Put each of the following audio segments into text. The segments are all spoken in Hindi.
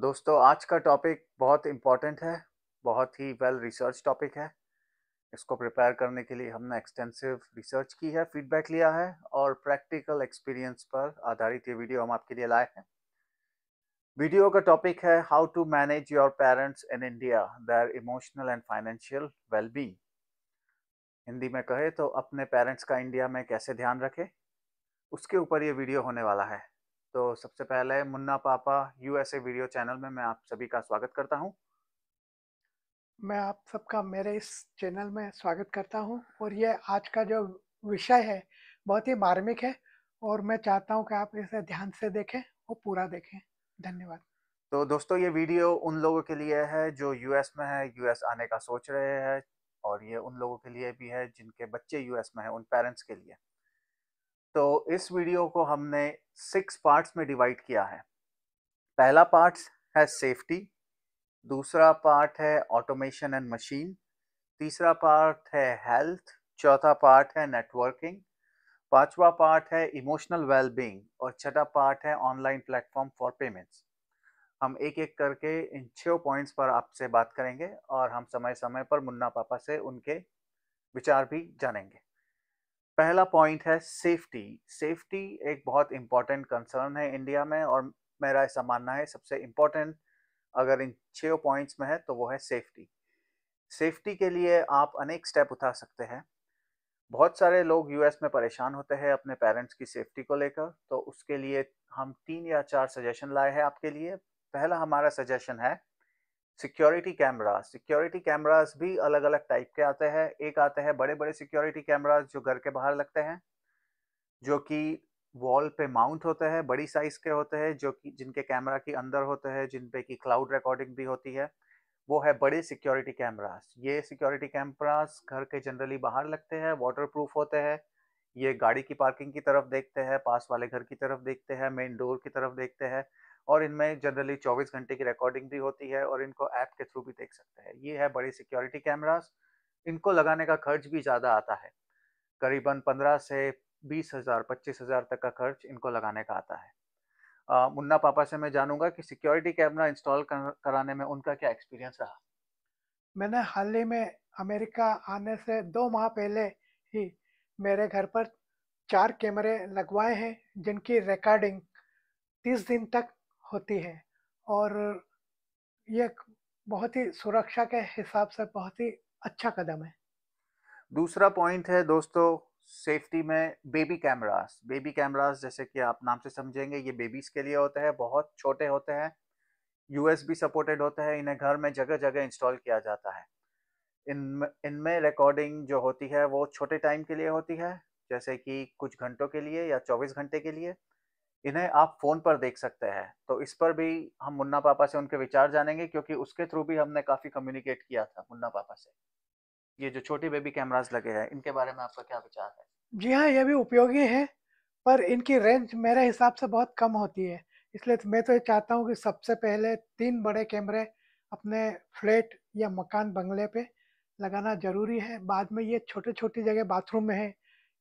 दोस्तों आज का टॉपिक बहुत इम्पॉर्टेंट है बहुत ही वेल रिसर्च टॉपिक है इसको प्रिपेयर करने के लिए हमने एक्सटेंसिव रिसर्च की है फीडबैक लिया है और प्रैक्टिकल एक्सपीरियंस पर आधारित ये वीडियो हम आपके लिए लाए हैं वीडियो का टॉपिक है how to manage your parents in India their emotional and financial wellbeing Hindi में कहे तो अपने पेरेंट्स का इंडिया में कैसे ध्यान रखें उसके ऊपर ये वीडियो होने वाला है तो सबसे पहले मुन्ना पापा यूएसए वीडियो चैनल में मैं आप सभी का स्वागत करता हूं मैं आप सबका मेरे इस चैनल में स्वागत करता हूं और ये आज का जो विषय है बहुत ही मार्मिक है और मैं चाहता हूं कि आप इसे ध्यान से देखें और पूरा देखें धन्यवाद तो दोस्तों ये वीडियो उन लोगों के लिए है जो यूएस में है यूएस आने का सोच रहे हैं और ये उन लोगों के लिए भी है जिनके बच्चे यूएस में हैं उन पेरेंट्स के लिए तो इस वीडियो को हमने सिक्स पार्ट्स में डिवाइड किया है पहला पार्ट है सेफ्टी दूसरा पार्ट है ऑटोमेशन एंड मशीन तीसरा पार्ट है हेल्थ चौथा पार्ट है नेटवर्किंग पांचवा पार्ट है इमोशनल वेलबींग और छठा पार्ट है ऑनलाइन प्लेटफॉर्म फॉर पेमेंट्स हम एक एक करके इन छः पॉइंट्स पर आपसे बात करेंगे और हम समय समय पर मुन्ना पापा से उनके विचार भी जानेंगे पहला पॉइंट है सेफ्टी सेफ्टी एक बहुत इंपॉर्टेंट कंसर्न है इंडिया में और मेरा ऐसा मानना है सबसे इम्पोर्टेंट अगर इन छः पॉइंट्स में है तो वो है सेफ्टी सेफ्टी के लिए आप अनेक स्टेप उठा सकते हैं बहुत सारे लोग यूएस में परेशान होते हैं अपने पेरेंट्स की सेफ्टी को लेकर तो उसके लिए हम तीन या चार सजेशन लाए हैं आपके लिए पहला हमारा सजेशन है सिक्योरिटी कैमराज सिक्योरिटी कैमरास भी अलग अलग टाइप के आते हैं एक आते हैं बड़े बड़े सिक्योरिटी कैमरास जो घर के बाहर लगते हैं जो कि वॉल पे माउंट होते हैं बड़ी साइज के होते हैं जो कि जिनके कैमरा के अंदर होते हैं जिन पे की क्लाउड रिकॉर्डिंग भी होती है वो है बड़े सिक्योरिटी कैमरास ये सिक्योरिटी कैमरास घर के जनरली बाहर लगते हैं वाटर प्रूफ होते हैं ये गाड़ी की पार्किंग की तरफ देखते हैं पास वाले घर की तरफ देखते हैं मेन डोर की तरफ देखते हैं और इनमें जनरली 24 घंटे की रिकॉर्डिंग भी होती है और इनको ऐप के थ्रू भी देख सकते हैं ये है बड़े सिक्योरिटी कैमरास इनको लगाने का खर्च भी ज़्यादा आता है करीबन पंद्रह से बीस हज़ार पच्चीस हज़ार तक का खर्च इनको लगाने का आता है आ, मुन्ना पापा से मैं जानूंगा कि सिक्योरिटी कैमरा इंस्टॉल कर, कराने में उनका क्या एक्सपीरियंस रहा मैंने हाल ही में अमेरिका आने से दो माह पहले ही मेरे घर पर चार कैमरे लगवाए हैं जिनकी रिकॉर्डिंग तीस दिन तक होती है और यह बहुत ही सुरक्षा के हिसाब से बहुत ही अच्छा कदम है दूसरा पॉइंट है दोस्तों सेफ्टी में बेबी कैमरास बेबी कैमरास जैसे कि आप नाम से समझेंगे ये बेबीज के लिए होते हैं बहुत छोटे होते हैं यूएसबी सपोर्टेड होते हैं इन्हें घर में जगह जगह इंस्टॉल किया जाता है इन इनमें रिकॉर्डिंग जो होती है वो छोटे टाइम के लिए होती है जैसे कि कुछ घंटों के लिए या 24 घंटे के लिए इन्हें आप फोन पर देख सकते हैं तो इस पर भी हम मुन्ना पापा से उनके विचार जानेंगे क्योंकि उसके थ्रू भी हमने काफ़ी कम्युनिकेट किया था मुन्ना पापा से ये जो छोटे बेबी कैमराज लगे हैं इनके बारे में आपका क्या विचार है जी हाँ ये भी उपयोगी है पर इनकी रेंज मेरे हिसाब से बहुत कम होती है इसलिए मैं तो ये चाहता हूँ कि सबसे पहले तीन बड़े कैमरे अपने फ्लैट या मकान बंगले पे लगाना ज़रूरी है बाद में ये छोटी छोटी जगह बाथरूम में है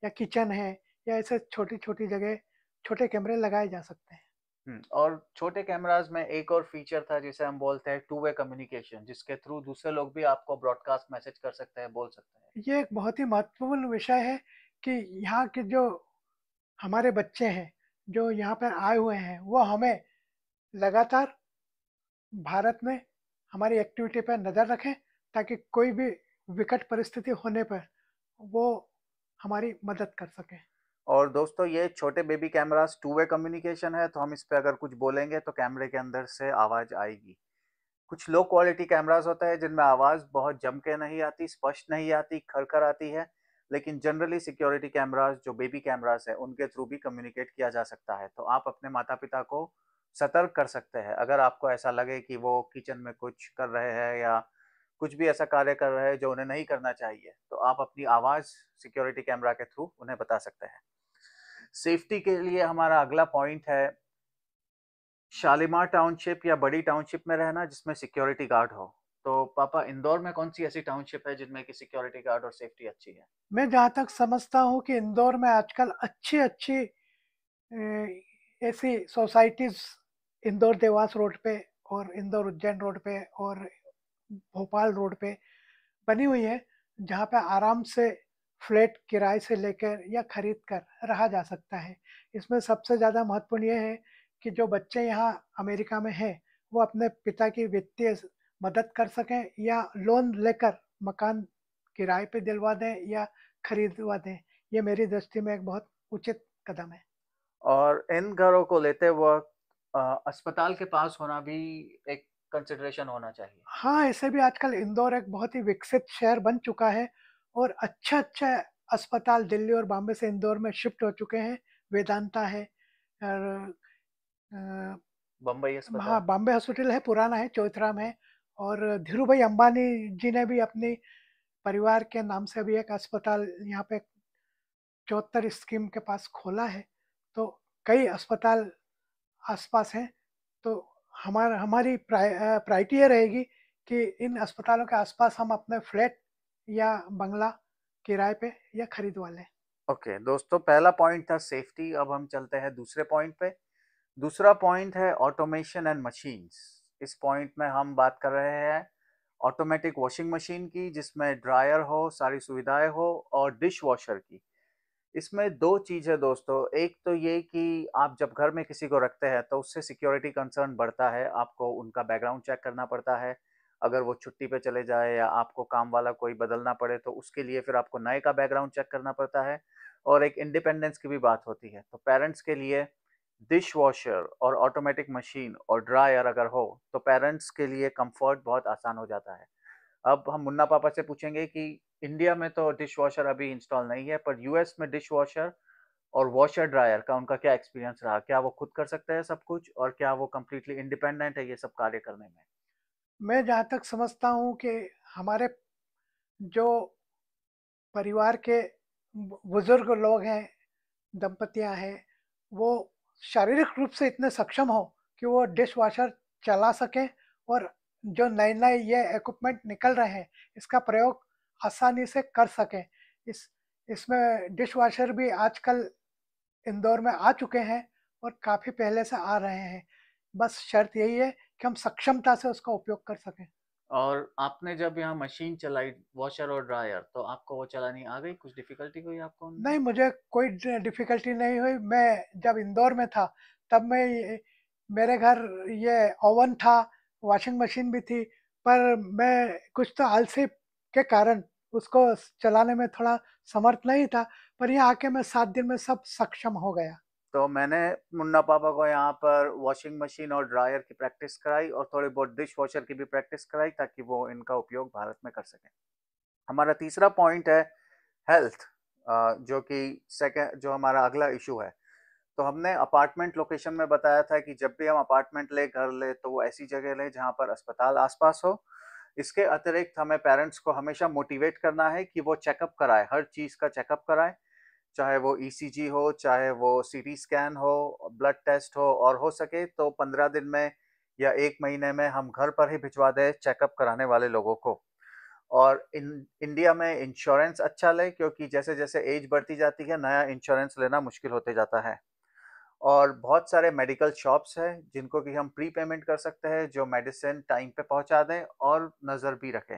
या किचन है या ऐसे छोटी छोटी जगह छोटे कैमरे लगाए जा सकते हैं हम्म, और छोटे कैमराज में एक और फीचर था जिसे हम बोलते हैं टू वे कम्युनिकेशन जिसके थ्रू दूसरे लोग भी आपको ब्रॉडकास्ट मैसेज कर सकते हैं बोल सकते हैं ये एक बहुत ही महत्वपूर्ण विषय है कि यहाँ के जो हमारे बच्चे हैं जो यहाँ पर आए हुए हैं वो हमें लगातार भारत में हमारी एक्टिविटी पर नज़र रखें ताकि कोई भी विकट परिस्थिति होने पर वो हमारी मदद कर सकें और दोस्तों ये छोटे baby cameras two way communication है तो हम इस पर अगर कुछ बोलेंगे तो कैमरे के अंदर से आवाज़ आएगी कुछ लो क्वालिटी कैमराज होता है जिनमें आवाज़ बहुत जम के नहीं आती स्पष्ट नहीं आती खरखर आती है लेकिन जनरली सिक्योरिटी कैमराज जो बेबी कैमराज है उनके थ्रू भी कम्युनिकेट किया जा सकता है तो आप अपने माता पिता को सतर्क कर सकते हैं अगर आपको ऐसा लगे कि वो किचन में कुछ कर रहे हैं या कुछ भी ऐसा कार्य कर रहे हैं जो उन्हें नहीं करना चाहिए तो आप अपनी आवाज़ सिक्योरिटी कैमरा के थ्रू उन्हें बता सकते हैं सेफ्टी के लिए हमारा अगला पॉइंट है शालीमार टाउनशिप या बड़ी टाउनशिप में रहना जिसमें सिक्योरिटी गार्ड हो तो पापा इंदौर में कौन सी ऐसी टाउनशिप है जिनमें की सिक्योरिटी गार्ड और सेफ्टी अच्छी है मैं जहाँ तक समझता हूँ कि इंदौर में आजकल अच्छे अच्छे ऐसी सोसाइटीज इंदौर देवास रोड पे और इंदौर उज्जैन रोड पे और भोपाल रोड पे बनी हुई है जहाँ पे आराम से फ्लैट किराए से लेकर या खरीद कर रहा जा सकता है इसमें सबसे ज़्यादा महत्वपूर्ण यह है कि जो बच्चे यहाँ अमेरिका में हैं वो अपने पिता की वित्तीय मदद कर सकें या लोन लेकर मकान किराए पे दिलवा दें या खरीदवा दें ये मेरी दृष्टि में एक बहुत उचित कदम है और इन घरों को लेते वक्त अस्पताल के पास होना भी एक कंसिडरेशन होना चाहिए हाँ ऐसे भी आजकल इंदौर एक बहुत ही विकसित शहर बन चुका है और अच्छा अच्छा अस्पताल दिल्ली और बॉम्बे से इंदौर में शिफ्ट हो चुके हैं वेदांता है बम्बई हाँ बॉम्बे हॉस्पिटल है पुराना है चौथरा है और धीरू भाई अम्बानी जी ने भी अपने परिवार के नाम से भी एक अस्पताल यहाँ पे चौहत्तर स्कीम के पास खोला है तो कई अस्पताल आसपास हैं तो हमारा हमारी प्राय, प्रायटिया रहेगी कि इन अस्पतालों के आसपास हम अपने फ्लैट या बंगला किराए पे या खरीद वाले ओके दोस्तों पहला पॉइंट था सेफ्टी अब हम चलते हैं दूसरे पॉइंट पे दूसरा पॉइंट है ऑटोमेशन एंड मशीन्स इस पॉइंट में हम बात कर रहे हैं ऑटोमेटिक वॉशिंग मशीन की जिसमें ड्रायर हो सारी सुविधाएं हो और डिश वॉशर की इसमें दो चीज़ें दोस्तों एक तो ये कि आप जब घर में किसी को रखते हैं तो उससे सिक्योरिटी कंसर्न बढ़ता है आपको उनका बैकग्राउंड चेक करना पड़ता है अगर वो छुट्टी पे चले जाए या आपको काम वाला कोई बदलना पड़े तो उसके लिए फिर आपको नए का बैकग्राउंड चेक करना पड़ता है और एक इंडिपेंडेंस की भी बात होती है तो पेरेंट्स के लिए डिश वॉशर और ऑटोमेटिक मशीन और ड्रायर अगर हो तो पेरेंट्स के लिए कम्फर्ट बहुत आसान हो जाता है अब हम मुन्ना पापा से पूछेंगे कि इंडिया में तो डिश वॉशर अभी इंस्टॉल नहीं है पर यूएस में डिश वॉशर और वॉशर ड्रायर का उनका क्या एक्सपीरियंस रहा क्या वो खुद कर सकते हैं सब कुछ और क्या वो कम्प्लीटली इंडिपेंडेंट है ये सब कार्य करने में मैं जहाँ तक समझता हूँ कि हमारे जो परिवार के बुज़ुर्ग लोग हैं दंपतियाँ हैं वो शारीरिक रूप से इतने सक्षम हो कि वो डिश वाशर चला सकें और जो नए नए ये इक्विपमेंट निकल रहे हैं इसका प्रयोग आसानी से कर सकें इस इसमें डिश वाशर भी आजकल इंदौर में आ चुके हैं और काफ़ी पहले से आ रहे हैं बस शर्त यही है कि हम सक्षमता से उसका उपयोग कर सकें और आपने जब यहाँ मशीन चलाई वॉशर और ड्रायर तो आपको वो चलानी आ गई कुछ डिफिकल्टी हुई आपको नहीं मुझे कोई डिफिकल्टी नहीं हुई मैं जब इंदौर में था तब मैं मेरे घर ये ओवन था वॉशिंग मशीन भी थी पर मैं कुछ तो आलसी के कारण उसको चलाने में थोड़ा समर्थ नहीं था पर यहाँ आके मैं सात दिन में सब सक्षम हो गया तो मैंने मुन्ना पापा को यहाँ पर वॉशिंग मशीन और ड्रायर की प्रैक्टिस कराई और थोड़ी बहुत डिश वॉशर की भी प्रैक्टिस कराई ताकि वो इनका उपयोग भारत में कर सकें हमारा तीसरा पॉइंट है हेल्थ जो कि सेकेंड जो हमारा अगला इशू है तो हमने अपार्टमेंट लोकेशन में बताया था कि जब भी हम अपार्टमेंट ले घर ले तो वो ऐसी जगह लें जहाँ पर अस्पताल आसपास हो इसके अतिरिक्त हमें पेरेंट्स को हमेशा मोटिवेट करना है कि वो चेकअप कराए हर चीज़ का चेकअप कराएं चाहे वो ई e हो चाहे वो सी स्कैन हो ब्लड टेस्ट हो और हो सके तो पंद्रह दिन में या एक महीने में हम घर पर ही भिजवा दें चेकअप कराने वाले लोगों को और इन इंडिया में इंश्योरेंस अच्छा लें क्योंकि जैसे जैसे एज बढ़ती जाती है नया इंश्योरेंस लेना मुश्किल होते जाता है और बहुत सारे मेडिकल शॉप्स हैं जिनको कि हम प्री पेमेंट कर सकते हैं जो मेडिसिन टाइम पे पहुंचा दें और नज़र भी रखें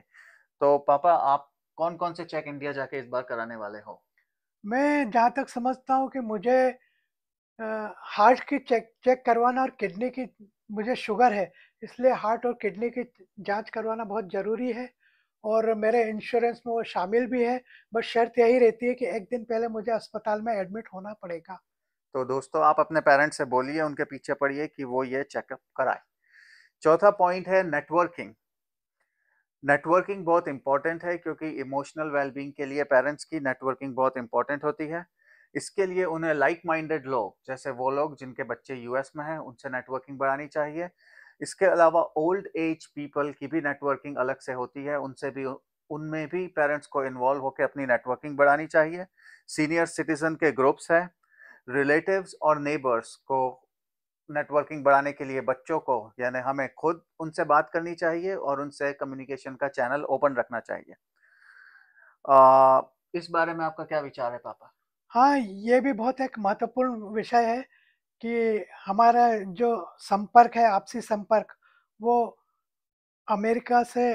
तो पापा आप कौन कौन से चेक इंडिया जाके इस बार कराने वाले हो मैं जहाँ तक समझता हूँ कि मुझे हार्ट की चेक चेक करवाना और किडनी की मुझे शुगर है इसलिए हार्ट और किडनी की जांच करवाना बहुत ज़रूरी है और मेरे इंश्योरेंस में वो शामिल भी है बस शर्त यही रहती है कि एक दिन पहले मुझे अस्पताल में एडमिट होना पड़ेगा तो दोस्तों आप अपने पेरेंट्स से बोलिए उनके पीछे पड़िए कि वो ये चेकअप कराए चौथा पॉइंट है नेटवर्किंग नेटवर्किंग बहुत इंपॉर्टेंट है क्योंकि इमोशनल वेलबींग के लिए पेरेंट्स की नेटवर्किंग बहुत इंपॉर्टेंट होती है इसके लिए उन्हें लाइक माइंडेड लोग जैसे वो लोग जिनके बच्चे यूएस में हैं उनसे नेटवर्किंग बढ़ानी चाहिए इसके अलावा ओल्ड एज पीपल की भी नेटवर्किंग अलग से होती है उनसे भी उनमें भी पेरेंट्स को इन्वॉल्व होकर अपनी नेटवर्किंग बढ़ानी चाहिए सीनियर सिटीजन के ग्रुप्स हैं रिलेटिव्स और नेबर्स को नेटवर्किंग बढ़ाने के लिए बच्चों को यानी हमें खुद उनसे बात करनी चाहिए और उनसे कम्युनिकेशन का चैनल ओपन रखना चाहिए आ, इस बारे में आपका क्या विचार है पापा हाँ ये भी बहुत एक महत्वपूर्ण विषय है कि हमारा जो संपर्क है आपसी संपर्क वो अमेरिका से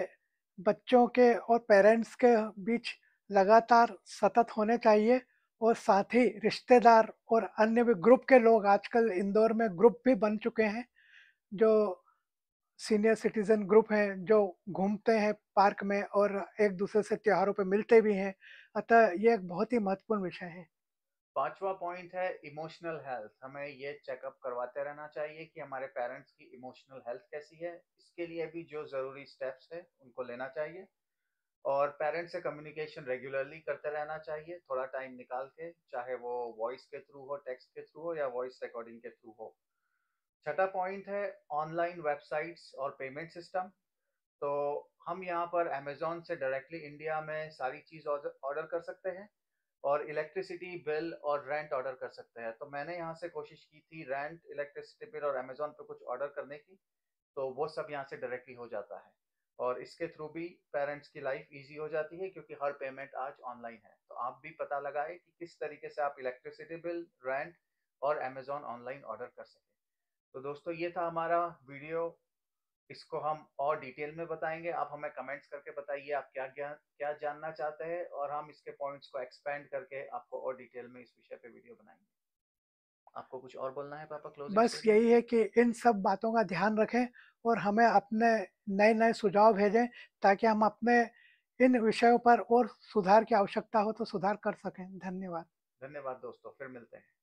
बच्चों के और पेरेंट्स के बीच लगातार सतत होने चाहिए और साथ ही रिश्तेदार और अन्य भी ग्रुप के लोग आजकल इंदौर में ग्रुप भी बन चुके हैं जो सीनियर सिटीज़न ग्रुप हैं जो घूमते हैं पार्क में और एक दूसरे से त्योहारों पर मिलते भी हैं अतः ये एक बहुत ही महत्वपूर्ण विषय है पांचवा पॉइंट है इमोशनल हेल्थ हमें ये चेकअप करवाते रहना चाहिए कि हमारे पेरेंट्स की इमोशनल हेल्थ कैसी है इसके लिए भी जो ज़रूरी स्टेप्स है उनको लेना चाहिए और पेरेंट्स से कम्युनिकेशन रेगुलरली करते रहना चाहिए थोड़ा टाइम निकाल के चाहे वो वॉइस के थ्रू हो टेक्स्ट के थ्रू हो या वॉइस रिकॉर्डिंग के थ्रू हो छठा पॉइंट है ऑनलाइन वेबसाइट्स और पेमेंट सिस्टम तो हम यहाँ पर अमेजोन से डायरेक्टली इंडिया में सारी चीज़ ऑर्डर कर सकते हैं और इलेक्ट्रिसिटी बिल और रेंट ऑर्डर कर सकते हैं तो मैंने यहाँ से कोशिश की थी रेंट इलेक्ट्रिसिटी बिल और अमेजोन पर कुछ ऑर्डर करने की तो वो सब यहाँ से डायरेक्टली हो जाता है और इसके थ्रू भी पेरेंट्स की लाइफ इजी हो जाती है क्योंकि हर पेमेंट आज ऑनलाइन है तो आप भी पता लगाए कि किस तरीके से आप इलेक्ट्रिसिटी बिल रेंट और अमेजोन ऑनलाइन ऑर्डर कर सकें तो दोस्तों ये था हमारा वीडियो इसको हम और डिटेल में बताएंगे आप हमें कमेंट्स करके बताइए आप क्या ज्ञान क्या जानना चाहते हैं और हम इसके पॉइंट्स को एक्सपेंड करके आपको और डिटेल में इस विषय पे वीडियो बनाएंगे आपको कुछ और बोलना है पापा क्लोज बस यही है कि इन सब बातों का ध्यान रखें और हमें अपने नए नए सुझाव भेजें ताकि हम अपने इन विषयों पर और सुधार की आवश्यकता हो तो सुधार कर सकें धन्यवाद धन्यवाद दोस्तों फिर मिलते हैं